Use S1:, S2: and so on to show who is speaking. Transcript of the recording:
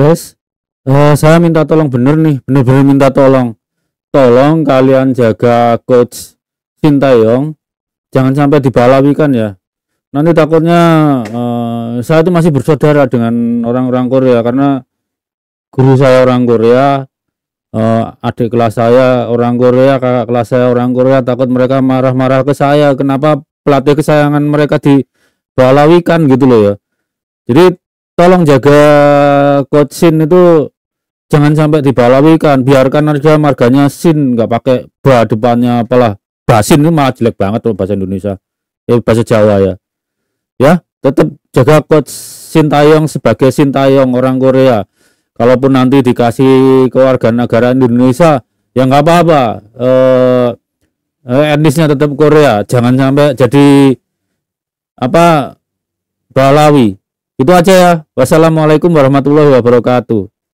S1: guys uh, saya minta tolong bener nih bener-bener minta tolong tolong kalian jaga coach Sintayong jangan sampai dibalawikan ya nanti takutnya uh, saya itu masih bersaudara dengan orang-orang Korea karena guru saya orang Korea uh, adik kelas saya orang Korea kakak kelas saya orang Korea takut mereka marah-marah ke saya kenapa pelatih kesayangan mereka dibalawikan gitu loh ya jadi tolong jaga coach itu jangan sampai dibalawikan biarkan aja marganya Sin nggak pakai ba depannya apalah basin itu malah jelek banget tuh bahasa Indonesia eh bahasa Jawa ya ya tetap jaga coach Sintayong sebagai sin Sintayong orang Korea kalaupun nanti dikasih keluarga negara Indonesia ya nggak apa-apa eh, eh etnisnya tetap Korea jangan sampai jadi apa Balawi itu aja ya. Wassalamualaikum warahmatullahi wabarakatuh.